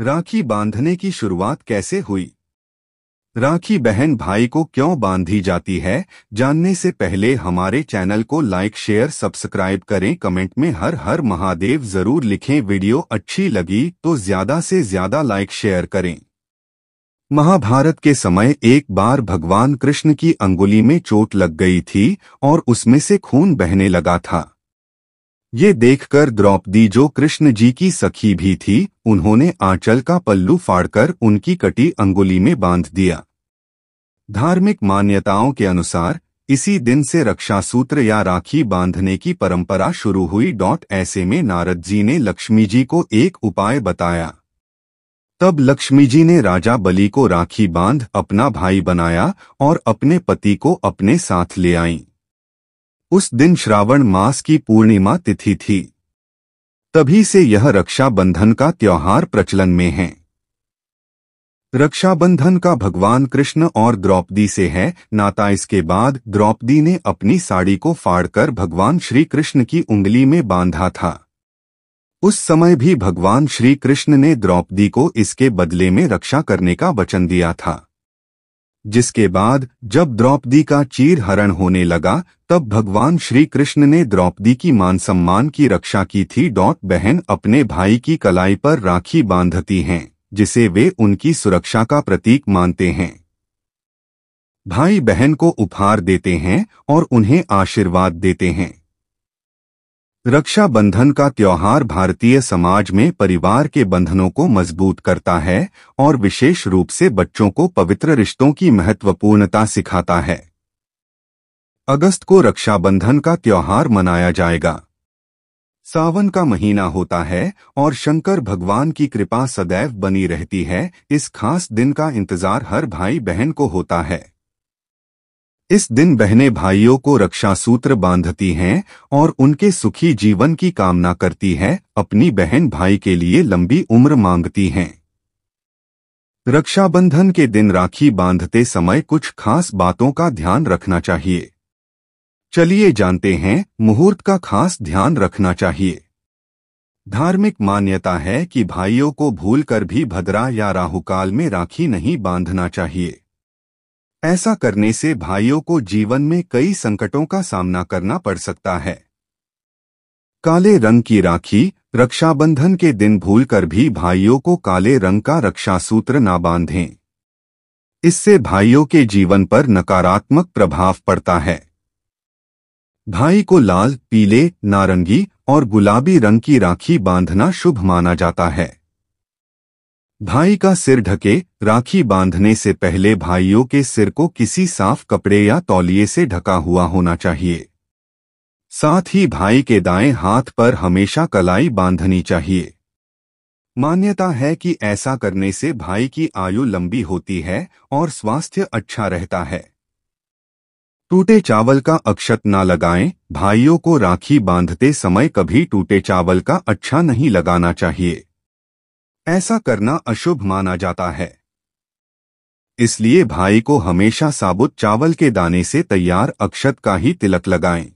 राखी बांधने की शुरुआत कैसे हुई राखी बहन भाई को क्यों बांधी जाती है जानने से पहले हमारे चैनल को लाइक शेयर सब्सक्राइब करें कमेंट में हर हर महादेव जरूर लिखें वीडियो अच्छी लगी तो ज्यादा से ज्यादा लाइक शेयर करें महाभारत के समय एक बार भगवान कृष्ण की अंगुली में चोट लग गई थी और उसमें से खून बहने लगा था ये देखकर द्रौपदी जो कृष्ण जी की सखी भी थी उन्होंने आंचल का पल्लू फाड़कर उनकी कटी अंगुली में बांध दिया धार्मिक मान्यताओं के अनुसार इसी दिन से रक्षा सूत्र या राखी बांधने की परंपरा शुरू हुई डॉट ऐसे में नारद जी ने लक्ष्मी जी को एक उपाय बताया तब लक्ष्मी जी ने राजा बलि को राखी बांध अपना भाई बनाया और अपने पति को अपने साथ ले आईं। उस दिन श्रावण मास की पूर्णिमा तिथि थी तभी से यह रक्षाबंधन का त्योहार प्रचलन में है रक्षाबंधन का भगवान कृष्ण और द्रौपदी से है नाता इसके बाद द्रौपदी ने अपनी साड़ी को फाड़कर भगवान श्री कृष्ण की उंगली में बांधा था उस समय भी भगवान श्री कृष्ण ने द्रौपदी को इसके बदले में रक्षा करने का वचन दिया था जिसके बाद जब द्रौपदी का चीर हरण होने लगा तब भगवान श्री कृष्ण ने द्रौपदी की मान सम्मान की रक्षा की थी डॉट बहन अपने भाई की कलाई पर राखी बांधती हैं जिसे वे उनकी सुरक्षा का प्रतीक मानते हैं भाई बहन को उपहार देते हैं और उन्हें आशीर्वाद देते हैं रक्षाबंधन का त्योहार भारतीय समाज में परिवार के बंधनों को मजबूत करता है और विशेष रूप से बच्चों को पवित्र रिश्तों की महत्वपूर्णता सिखाता है अगस्त को रक्षाबंधन का त्योहार मनाया जाएगा सावन का महीना होता है और शंकर भगवान की कृपा सदैव बनी रहती है इस खास दिन का इंतजार हर भाई बहन को होता है इस दिन बहनें भाइयों को रक्षा सूत्र बांधती हैं और उनके सुखी जीवन की कामना करती हैं अपनी बहन भाई के लिए लंबी उम्र मांगती हैं रक्षाबंधन के दिन राखी बांधते समय कुछ खास बातों का ध्यान रखना चाहिए चलिए जानते हैं मुहूर्त का खास ध्यान रखना चाहिए धार्मिक मान्यता है कि भाइयों को भूलकर भी भद्रा या राहुकाल में राखी नहीं बांधना चाहिए ऐसा करने से भाइयों को जीवन में कई संकटों का सामना करना पड़ सकता है काले रंग की राखी रक्षाबंधन के दिन भूलकर भी भाइयों को काले रंग का रक्षा सूत्र ना बांधें इससे भाइयों के जीवन पर नकारात्मक प्रभाव पड़ता है भाई को लाल पीले नारंगी और गुलाबी रंग की राखी बांधना शुभ माना जाता है भाई का सिर ढके राखी बांधने से पहले भाइयों के सिर को किसी साफ कपड़े या तौलिए से ढका हुआ होना चाहिए साथ ही भाई के दाएं हाथ पर हमेशा कलाई बांधनी चाहिए मान्यता है कि ऐसा करने से भाई की आयु लंबी होती है और स्वास्थ्य अच्छा रहता है टूटे चावल का अक्षत ना लगाएं भाइयों को राखी बांधते समय कभी टूटे चावल का अच्छा नहीं लगाना चाहिए ऐसा करना अशुभ माना जाता है इसलिए भाई को हमेशा साबुत चावल के दाने से तैयार अक्षत का ही तिलक लगाएं